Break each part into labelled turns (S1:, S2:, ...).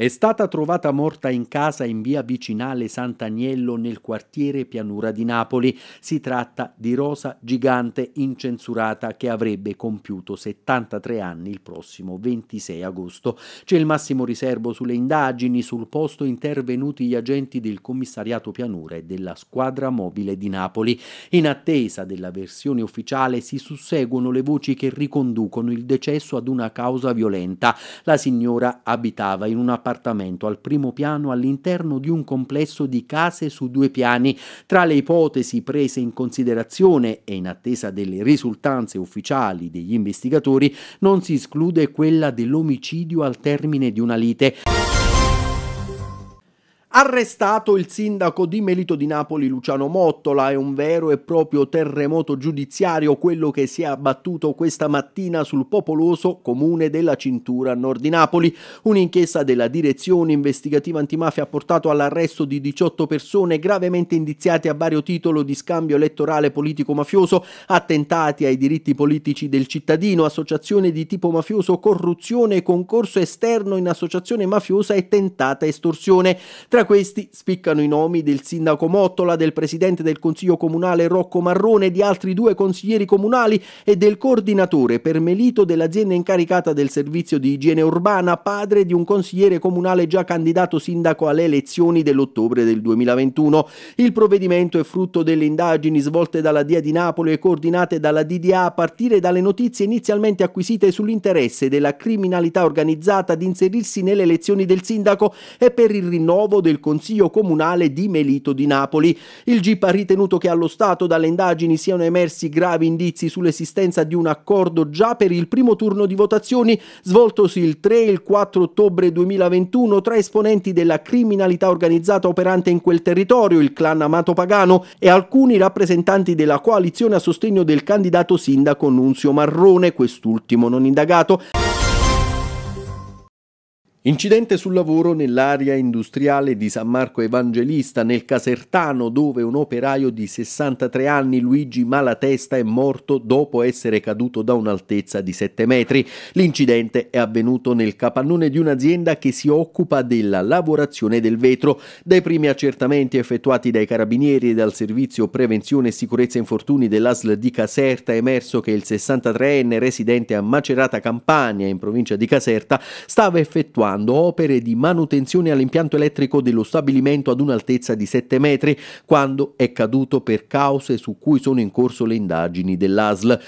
S1: È stata trovata morta in casa in via vicinale Sant'Agnello nel quartiere Pianura di Napoli. Si tratta di Rosa Gigante incensurata che avrebbe compiuto 73 anni il prossimo 26 agosto. C'è il massimo riservo sulle indagini, sul posto intervenuti gli agenti del commissariato Pianura e della squadra mobile di Napoli. In attesa della versione ufficiale si susseguono le voci che riconducono il decesso ad una causa violenta. La signora abitava in una appartamento al primo piano all'interno di un complesso di case su due piani. Tra le ipotesi prese in considerazione e in attesa delle risultanze ufficiali degli investigatori non si esclude quella dell'omicidio al termine di una lite. Arrestato il sindaco di Melito di Napoli Luciano Mottola, è un vero e proprio terremoto giudiziario quello che si è abbattuto questa mattina sul popoloso comune della cintura nord di Napoli. Un'inchiesta della direzione investigativa antimafia ha portato all'arresto di 18 persone gravemente indiziate a vario titolo di scambio elettorale politico-mafioso, attentati ai diritti politici del cittadino, associazione di tipo mafioso, corruzione, concorso esterno in associazione mafiosa e tentata estorsione. Tra tra questi spiccano i nomi del sindaco Mottola, del presidente del consiglio comunale Rocco Marrone, di altri due consiglieri comunali e del coordinatore Permelito dell'azienda incaricata del servizio di igiene urbana, padre di un consigliere comunale già candidato sindaco alle elezioni dell'ottobre del 2021. Il provvedimento è frutto delle indagini svolte dalla DIA di Napoli e coordinate dalla DDA a partire dalle notizie inizialmente acquisite sull'interesse della criminalità organizzata di inserirsi nelle elezioni del sindaco e per il rinnovo del del Consiglio Comunale di Melito di Napoli. Il GIP ha ritenuto che allo Stato dalle indagini siano emersi gravi indizi sull'esistenza di un accordo già per il primo turno di votazioni svoltosi il 3 e il 4 ottobre 2021 tra esponenti della criminalità organizzata operante in quel territorio, il clan Amato Pagano, e alcuni rappresentanti della coalizione a sostegno del candidato sindaco Nunzio Marrone, quest'ultimo non indagato. Incidente sul lavoro nell'area industriale di San Marco Evangelista nel Casertano dove un operaio di 63 anni Luigi Malatesta è morto dopo essere caduto da un'altezza di 7 metri. L'incidente è avvenuto nel capannone di un'azienda che si occupa della lavorazione del vetro. Dai primi accertamenti effettuati dai carabinieri e dal servizio prevenzione e sicurezza infortuni dell'ASL di Caserta è emerso che il 63enne residente a Macerata Campania in provincia di Caserta stava effettuando effettuando opere di manutenzione all'impianto elettrico dello stabilimento ad un'altezza di 7 metri quando è caduto per cause su cui sono in corso le indagini dell'ASL.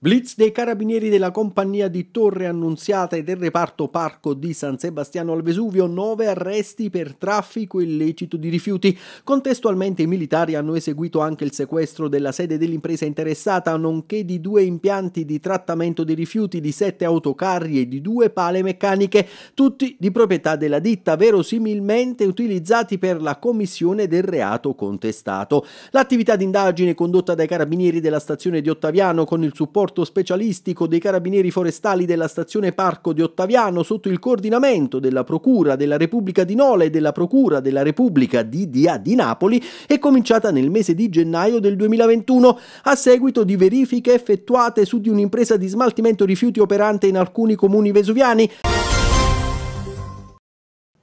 S1: Blitz dei carabinieri della compagnia di Torre Annunziata e del reparto parco di San Sebastiano al Vesuvio, nove arresti per traffico illecito di rifiuti. Contestualmente i militari hanno eseguito anche il sequestro della sede dell'impresa interessata, nonché di due impianti di trattamento dei rifiuti, di sette autocarri e di due pale meccaniche, tutti di proprietà della ditta, verosimilmente utilizzati per la commissione del reato contestato. L'attività d'indagine condotta dai carabinieri della stazione di Ottaviano con il supporto supporto specialistico dei carabinieri forestali della stazione Parco di Ottaviano sotto il coordinamento della Procura della Repubblica di Nola e della Procura della Repubblica di Dia di Napoli è cominciata nel mese di gennaio del 2021 a seguito di verifiche effettuate su di un'impresa di smaltimento rifiuti operante in alcuni comuni vesuviani.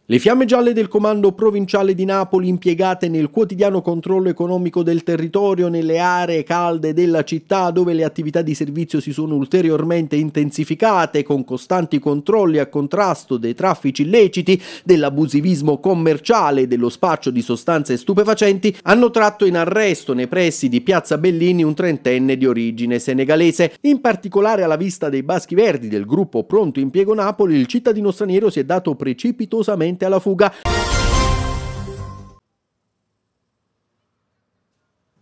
S1: Le fiamme gialle del Comando Provinciale di Napoli impiegate nel quotidiano controllo economico del territorio nelle aree calde della città dove le attività di servizio si sono ulteriormente intensificate con costanti controlli a contrasto dei traffici illeciti, dell'abusivismo commerciale e dello spaccio di sostanze stupefacenti hanno tratto in arresto nei pressi di Piazza Bellini un trentenne di origine senegalese. In particolare alla vista dei baschi verdi del gruppo Pronto Impiego Napoli il cittadino straniero si è dato precipitosamente velocemente alla fuga.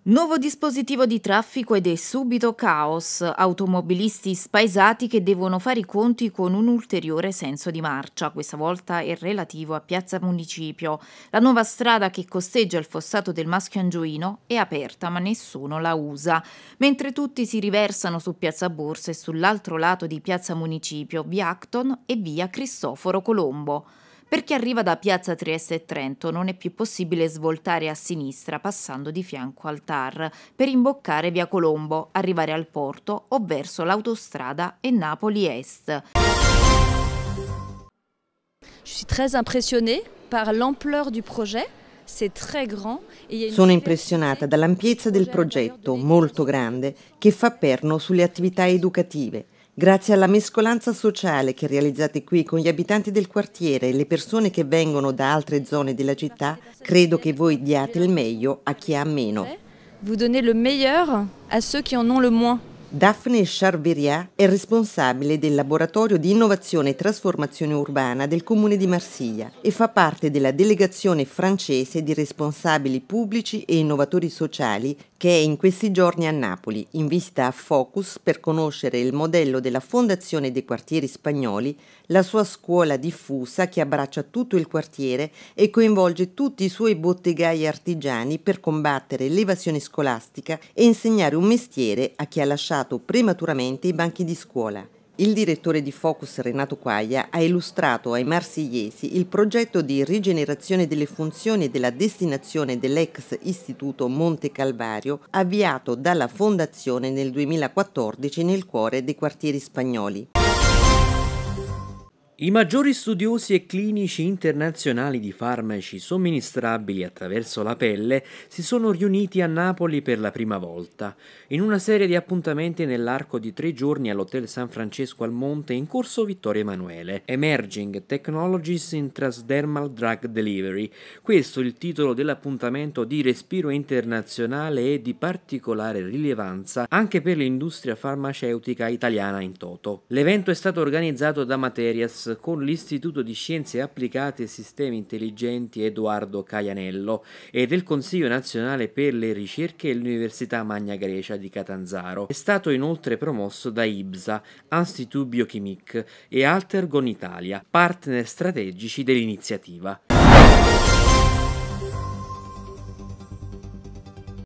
S2: Nuovo dispositivo di traffico ed è subito caos. Automobilisti spaesati che devono fare i conti con un ulteriore senso di marcia. Questa volta è relativo a Piazza Municipio. La nuova strada che costeggia il fossato del Maschio Angioino è aperta ma nessuno la usa. Mentre tutti si riversano su Piazza Borsa e sull'altro lato di Piazza Municipio, via Acton e via Cristoforo Colombo. Per chi arriva da Piazza Trieste e Trento non è più possibile svoltare a sinistra passando di fianco al TAR per imboccare via Colombo, arrivare al porto o verso l'autostrada e Napoli Est. Sono impressionata dall'ampiezza del progetto, molto grande, che fa perno sulle attività educative, Grazie alla mescolanza sociale che realizzate qui con gli abitanti del quartiere e le persone che vengono da altre zone della città, credo che voi diate il meglio a chi ha meno. Vous donnez le meilleur à ceux qui en ont le moins. Daphne Charveria è responsabile del laboratorio di innovazione e trasformazione urbana del comune di Marsiglia e fa parte della delegazione francese di responsabili pubblici e innovatori sociali che è in questi giorni a Napoli, in visita a Focus per conoscere il modello della Fondazione dei Quartieri Spagnoli, la sua scuola diffusa che abbraccia tutto il quartiere e coinvolge tutti i suoi bottegai artigiani per combattere l'evasione scolastica e insegnare un mestiere a chi ha lasciato prematuramente i banchi di scuola. Il direttore di Focus Renato Quaglia ha illustrato ai marsigliesi il progetto di rigenerazione delle funzioni e della destinazione dell'ex istituto Monte Calvario avviato dalla fondazione nel 2014 nel cuore dei quartieri spagnoli.
S3: I maggiori studiosi e clinici internazionali di farmaci somministrabili attraverso la pelle si sono riuniti a Napoli per la prima volta. In una serie di appuntamenti nell'arco di tre giorni all'Hotel San Francesco al Monte in corso Vittorio Emanuele. Emerging Technologies in Transdermal Drug Delivery. Questo è il titolo dell'appuntamento di respiro internazionale e di particolare rilevanza anche per l'industria farmaceutica italiana in toto. L'evento è stato organizzato da Materias con l'Istituto di Scienze Applicate e Sistemi Intelligenti Edoardo Caianello e del Consiglio Nazionale per le Ricerche e l'Università Magna Grecia di Catanzaro. È stato inoltre promosso da IBSA, Institut Biochimique e Altergon Italia, partner strategici dell'iniziativa.